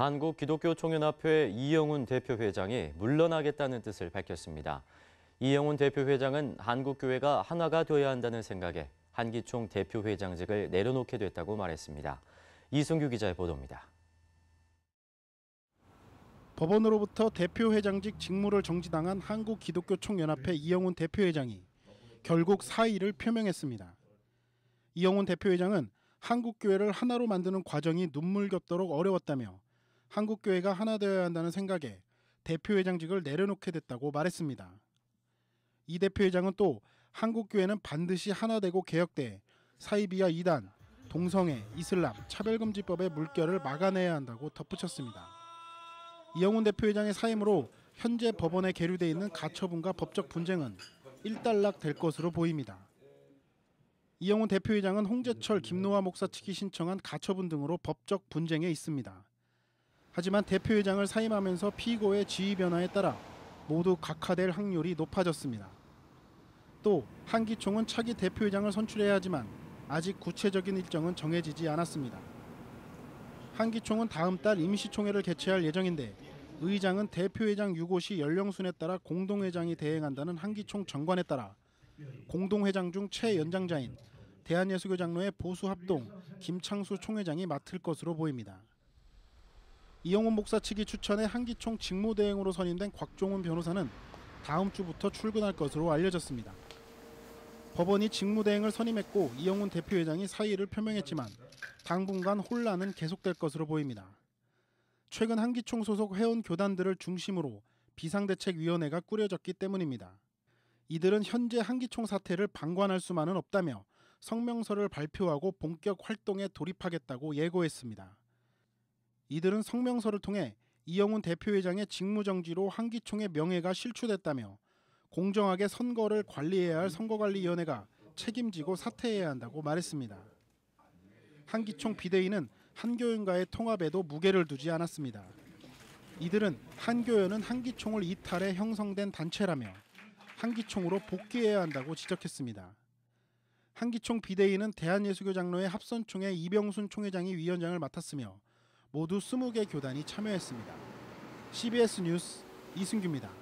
한국 기독교 총연합회 이영훈 대표회장이 물러나겠다는 뜻을 밝혔습니다. 이영훈 대표회장은 한국교회가 하나가 되어야 한다는 생각에 한기총 대표회장직을 내려놓게 됐다고 말했습니다. 이승규 기자의 보도입니다. 법원으로부터 대표회장직 직무를 정지당한 한국기독교총연합회 이영훈 대표회장이 결국 사의를 표명했습니다. 이영훈 대표회장은 한국교회를 하나로 만드는 과정이 눈물겹도록 어려웠다며 한국 교회가 하나 되어야 한다는 생각에 대표회장직을 내려놓게 됐다고 말했습니다. 이 대표회장은 또 한국 교회는 반드시 하나 되고 개혁돼 사이비와 이단 동성애, 이슬람, 차별금지법의 물결을 막아내야 한다고 덧붙였습니다. 이영훈 대표회장의 사임으로 현재 법원에 계류돼 있는 가처분과 법적 분쟁은 일단락 될 것으로 보입니다. 이영훈 대표회장은 홍재철, 김노화 목사 측이 신청한 가처분 등으로 법적 분쟁에 있습니다. 하지만 대표회장을 사임하면서 피고의 지위 변화에 따라 모두 각하될 확률이 높아졌습니다. 또 한기총은 차기 대표회장을 선출해야 하지만 아직 구체적인 일정은 정해지지 않았습니다. 한기총은 다음 달 임시총회를 개최할 예정인데 의장은 대표회장 유고시 연령순에 따라 공동회장이 대행한다는 한기총 정관에 따라 공동회장 중 최연장자인 대한예수교장로의 보수합동 김창수 총회장이 맡을 것으로 보입니다. 이영훈 목사 측이 추천해 한기총 직무대행으로 선임된 곽종훈 변호사는 다음 주부터 출근할 것으로 알려졌습니다. 법원이 직무대행을 선임했고 이영훈 대표회장이 사의를 표명했지만 당분간 혼란은 계속될 것으로 보입니다. 최근 한기총 소속 회원 교단들을 중심으로 비상대책위원회가 꾸려졌기 때문입니다. 이들은 현재 한기총 사태를 방관할 수만은 없다며 성명서를 발표하고 본격 활동에 돌입하겠다고 예고했습니다. 이들은 성명서를 통해 이영훈 대표회장의 직무정지로 한기총의 명예가 실추됐다며 공정하게 선거를 관리해야 할 선거관리위원회가 책임지고 사퇴해야 한다고 말했습니다. 한기총 비대위는 한교연과의 통합에도 무게를 두지 않았습니다. 이들은 한교연은 한기총을 이탈해 형성된 단체라며 한기총으로 복귀해야 한다고 지적했습니다. 한기총 비대위는 대한예수교장로회 합선총회 이병순 총회장이 위원장을 맡았으며 모두 20개 교단이 참여했습니다. CBS 뉴스 이승규입니다.